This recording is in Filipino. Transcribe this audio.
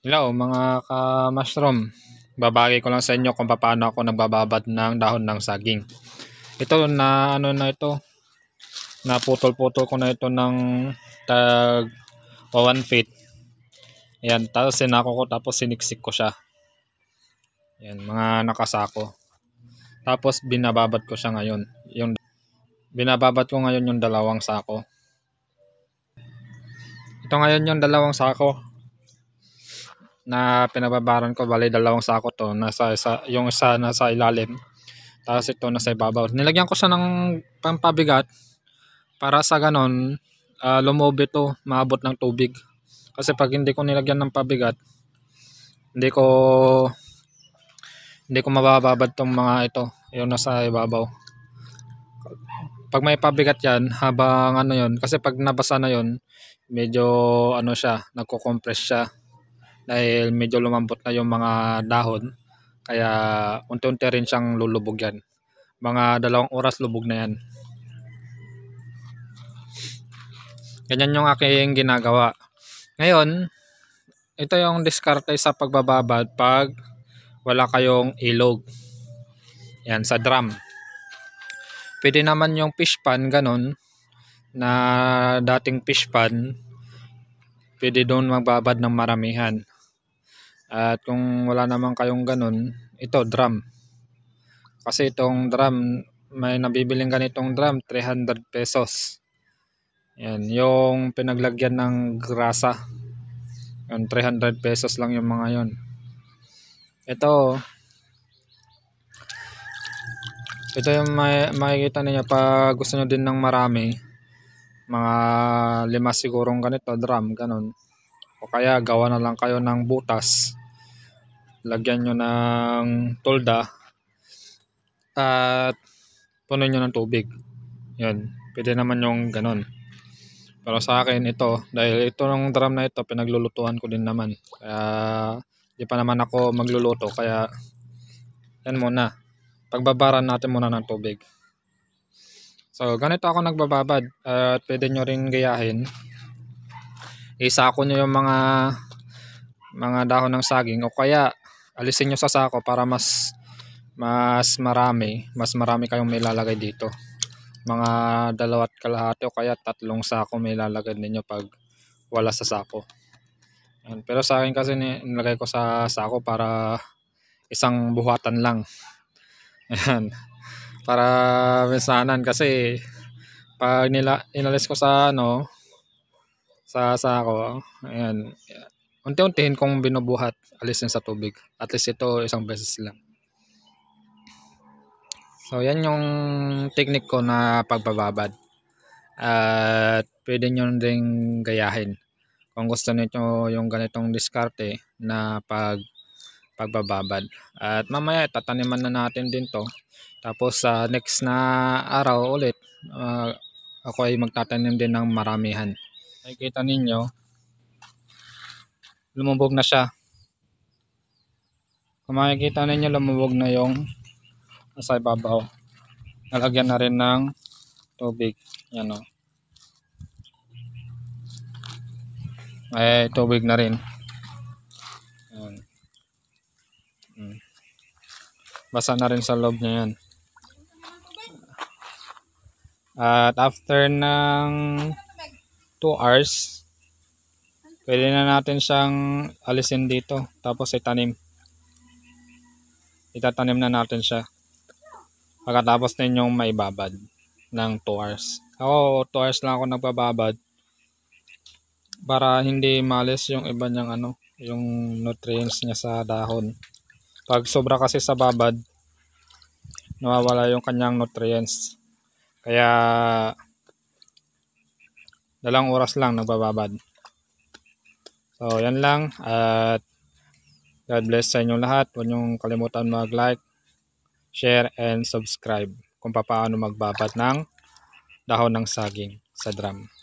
Hello mga ka-mushroom. Babagi ko lang sa inyo kung paano ako nagbababad ng dahon ng saging. Ito na ano na ito. Naputol-putol ko na ito ng tag 1 feet. Ayan, tapos sinako ko tapos siniksik ko siya. Ayan, mga nakasako. Tapos binababad ko siya ngayon. Yung binababad ko ngayon yung dalawang sako. Ito ngayon yung dalawang sako na pinababaran ko bali dalawang sako to nasa isa, yung isa nasa ilalim tapos ito nasa ibabaw nilagyan ko siya ng pampabigat para sa ganon uh, ah, lumob ito maabot ng tubig kasi pag hindi ko nilagyan ng pabigat hindi ko hindi ko mabababad tong mga ito yung nasa ibabaw pag may pabigat yan habang ano yon kasi pag nabasa na yon medyo ano siya nagko-compress siya dahil medyo lumambot na yung mga dahon kaya unti-unti rin siyang lulubog yan mga dalawang oras lubog na yan ganyan yung aking ginagawa ngayon ito yung diskarte sa pagbababad pag wala kayong ilog yan sa drum pwede naman yung fish pan ganun na dating fish pan pwede doon magbabad ng maramihan at kung wala naman kayong ganun, ito drum. Kasi itong drum, may nabibiling ganitong drum, 300 pesos. Yan, yung pinaglagyan ng grasa. Yan, 300 pesos lang yung mga yon. Ito, ito yung may, makikita ninyo pag gusto nyo din ng marami. Mga lima sigurong ganito, drum, ganun. O kaya gawa na lang kayo ng butas lagyan nyo ng tolda at puno nyo ng tubig. Yun, pwede naman yung ganun Pero sa akin ito, dahil ito ng drum na ito, pinaglulutuan ko din naman. Kaya di pa naman ako magluluto, kaya yan muna. Pagbabaran natin muna ng tubig. So, ganito ako nagbababad at pwede nyo rin gayahin. Isako nyo yung mga mga dahon ng saging o kaya alisin nyo sa sako para mas mas marami mas marami kayong may lalagay dito mga dalawat kalahati o kaya tatlong sako may lalagay ninyo pag wala sa sako Yan. pero sa akin kasi nilagay ko sa sako para isang buhatan lang Ayan. para minsanan kasi pag nila inalis ko sa ano sa sako ayan unti-untihin kong binubuhat alis sa tubig at least ito isang beses lang so yan yung technique ko na pagbababad at pwede nyo ding gayahin kung gusto niyo yung ganitong diskarte na pag pagbababad at mamaya tataniman na natin din to tapos sa uh, next na araw ulit uh, ako ay magtatanim din ng maramihan nakikita ninyo lumubog na siya. Kung makikita ninyo, lumubog na yung nasa ibabaw. Nalagyan na rin ng tubig. Yan o. Eh, tubig na rin. Yan. Hmm. Basa na rin sa loob niya yan. At after ng 2 hours, pwede na natin siyang alisin dito tapos itanim itatanim na natin siya pagkatapos ninyong maibabad ng 2 hours ako 2 hours lang ako nagbababad para hindi malis yung iba niyang ano yung nutrients niya sa dahon pag sobra kasi sa babad nawawala yung kanyang nutrients kaya dalang oras lang nagbababad So, oh, yan lang. At God bless sa inyong lahat. Huwag niyong kalimutan mag-like, share, and subscribe kung paano magbabat ng dahon ng saging sa drum.